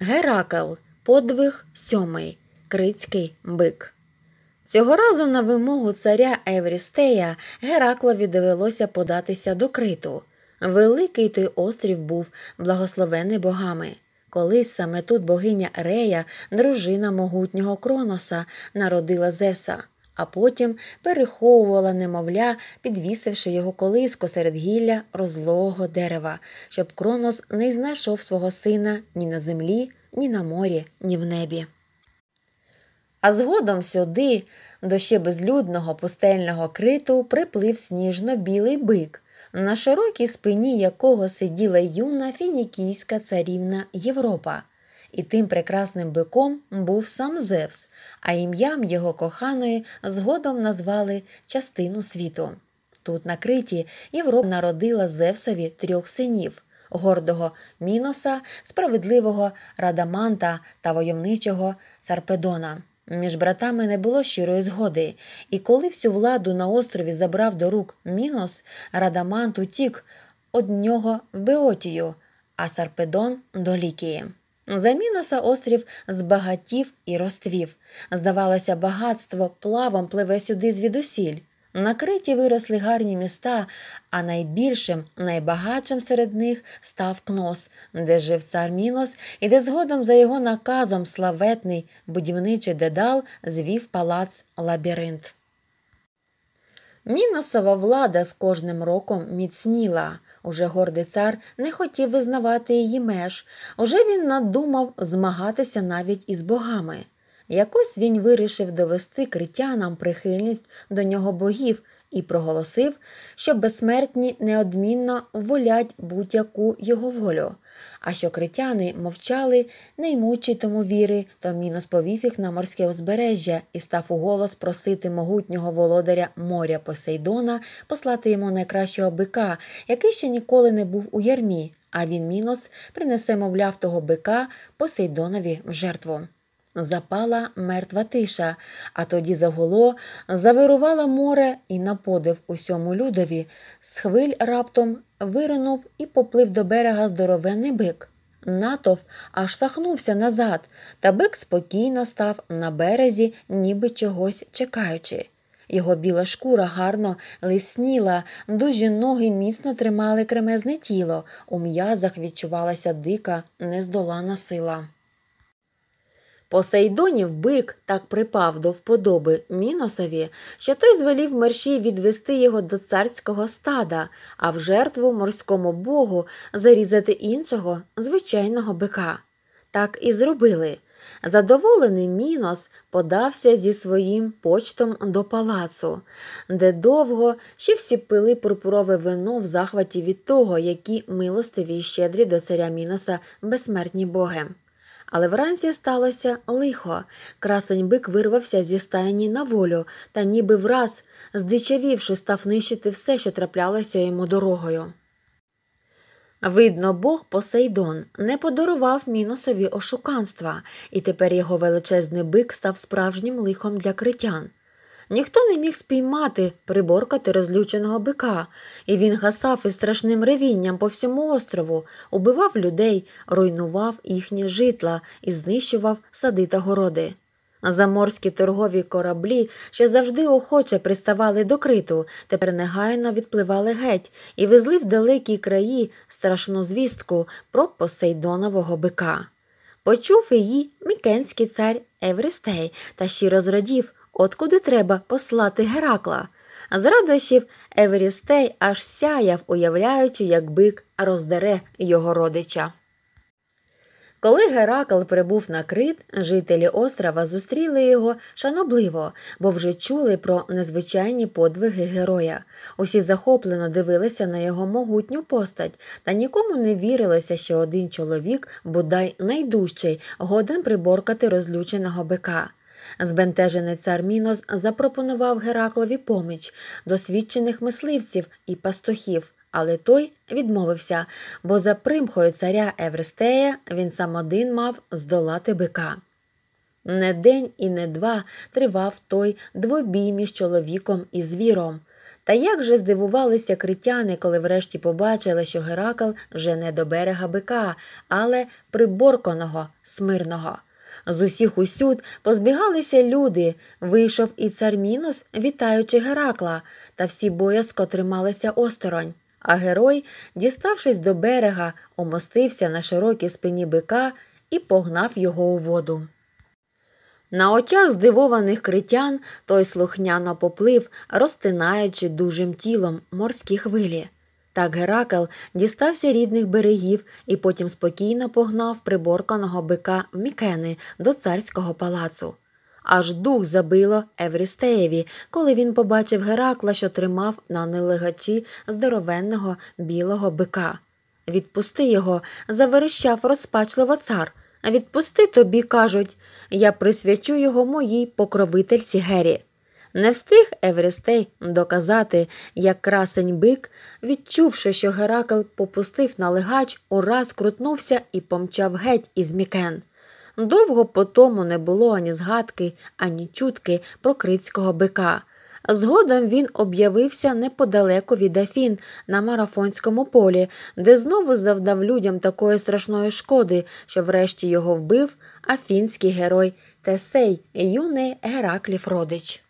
Геракл, подвиг сьомий, крицький бик. Цього разу на вимогу царя Еврістея Гераклові довелося податися до криту. Великий той острів був благословений богами. Колись саме тут богиня Рея, дружина могутнього Кроноса, народила Зевса а потім переховувала немовля, підвісивши його колиско серед гілля розлого дерева, щоб Кронос не знайшов свого сина ні на землі, ні на морі, ні в небі. А згодом сюди, до ще безлюдного пустельного криту, приплив сніжно-білий бик, на широкій спині якого сиділа юна фінікійська царівна Європа. І тим прекрасним биком був сам Зевс, а ім'ям його коханої згодом назвали частину світу. Тут на Криті Європа народила Зевсові трьох синів гордого Міноса, справедливого Радаманта та войовничого Сарпедона. Між братами не було щирої згоди, і коли всю владу на острові забрав до рук мінос, Радамант утік од нього в Беотію, а Сарпедон до Лікії. За міноса острів збагатів і розтвів. Здавалося, багатство плавом пливе сюди звідусіль. Накриті виросли гарні міста, а найбільшим, найбагатшим серед них став Кнос, де жив цар Мінос, і де згодом за його наказом славетний будівничий дедал звів палац лабіринт. Міносова влада з кожним роком міцніла. Уже гордий цар не хотів визнавати її меж, уже він надумав змагатися навіть із богами. Якось він вирішив довести критянам прихильність до нього богів і проголосив, що безсмертні неодмінно волять будь-яку його волю, а що критяни мовчали, не ймучи тому віри, то мінос повів їх на морське узбережжя і став у голос просити могутнього володаря моря Посейдона послати йому найкращого бика, який ще ніколи не був у ярмі. А він мінос принесе, мовляв, того бика Посейдонові в жертву. Запала мертва тиша, а тоді загуло, завирувало море і наподив усьому людові. З хвиль раптом виринув і поплив до берега здоровенний бик. Натов аж сахнувся назад, та бик спокійно став на березі, ніби чогось чекаючи. Його біла шкура гарно лисніла, дужі ноги міцно тримали кремезне тіло, у м'язах відчувалася дика, нездолана сила. Посейдонів бик так припав до вподоби міносові, що той звелів мерщій відвести його до царського стада, а в жертву морському богу зарізати іншого звичайного бика. Так і зробили. Задоволений мінос подався зі своїм почтом до палацу, де довго ще всі пили пурпурове вино в захваті від того, які милостиві й щедрі до царя міноса безсмертні боги. Але вранці сталося лихо. Красень бик вирвався зі стайні на волю та, ніби враз, здичавівши, став нищити все, що траплялося йому дорогою. Видно, Бог Посейдон не подарував міносові ошуканства, і тепер його величезний бик став справжнім лихом для критян. Ніхто не міг спіймати, приборкати розлюченого бика, і він гасав із страшним ревінням по всьому острову, убивав людей, руйнував їхні житла і знищував сади та городи. Заморські торгові кораблі, що завжди охоче приставали до криту, тепер негайно відпливали геть і везли в далекі краї страшну звістку про Посейдонового бика. Почув її мікенський цар Евристей та щиро зрадів, от куди треба послати Геракла. З радощів Еверістей аж сяяв, уявляючи, як бик роздере його родича. Коли Геракл прибув на крит, жителі острова зустріли його шанобливо, бо вже чули про незвичайні подвиги героя. Усі захоплено дивилися на його могутню постать, та нікому не вірилося, що один чоловік, бодай найдужчий, годен приборкати розлюченого бика. Збентежений цар Мінос запропонував Гераклові поміч досвідчених мисливців і пастухів. Але той відмовився, бо за примхою царя Еврестея він сам один мав здолати бика. Не день і не два тривав той двобій між чоловіком і звіром. Та як же здивувалися критяни, коли врешті побачили, що Геракл жене до берега бика, але приборканого, смирного. З усіх усюд позбігалися люди. Вийшов і цар мінус, вітаючи Геракла, та всі боязко трималися осторонь. А герой, діставшись до берега, умостився на широкій спині бика і погнав його у воду. На очах здивованих критян той слухняно поплив, розтинаючи дужим тілом морські хвилі. Так Геракл дістався рідних берегів і потім спокійно погнав приборканого бика в мікени до царського палацу. Аж дух забило Еврістеєві, коли він побачив Геракла, що тримав на нелегачі здоровенного білого бика. Відпусти його, заверещав розпачливо цар. Відпусти тобі, кажуть, я присвячу його моїй покровительці Гері. Не встиг Еврістей доказати, як красень бик, відчувши, що Геракл попустив на легач, ураз крутнувся і помчав геть із мікен. Довго по тому не було ані згадки, ані чутки про крицького бика. Згодом він об'явився неподалеку від Афін на марафонському полі, де знову завдав людям такої страшної шкоди, що врешті його вбив афінський герой Тесей, юний Гераклів родич.